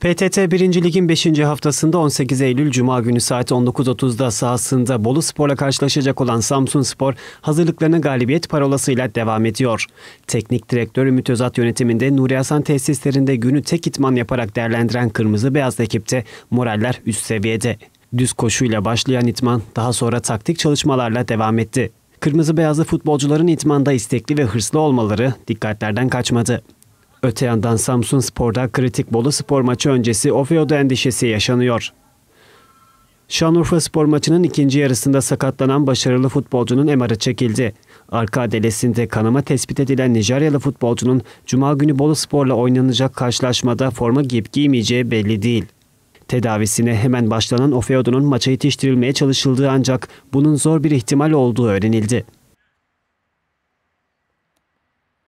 PTT 1. Lig'in 5. haftasında 18 Eylül Cuma günü saat 19.30'da sahasında Bolu Spor'la karşılaşacak olan Samsun Spor hazırlıklarına galibiyet parolasıyla devam ediyor. Teknik direktör Ümit Özat yönetiminde Nuri Hasan tesislerinde günü tek itman yaparak değerlendiren Kırmızı Beyaz ekipte moraller üst seviyede. Düz koşuyla başlayan itman daha sonra taktik çalışmalarla devam etti. Kırmızı beyazlı futbolcuların itmanda istekli ve hırslı olmaları dikkatlerden kaçmadı. Öte yandan Samsun Spor'da kritik Bolu Spor maçı öncesi Ofeo'da endişesi yaşanıyor. Şanlıurfa Spor maçının ikinci yarısında sakatlanan başarılı futbolcunun emarı çekildi. Arka adelesinde kanama tespit edilen Nijeryalı futbolcunun Cuma günü Bolu Spor'la oynanacak karşılaşmada forma giyip giymeyeceği belli değil. Tedavisine hemen başlanan Ofeod'unun maça yetiştirilmeye çalışıldığı ancak bunun zor bir ihtimal olduğu öğrenildi.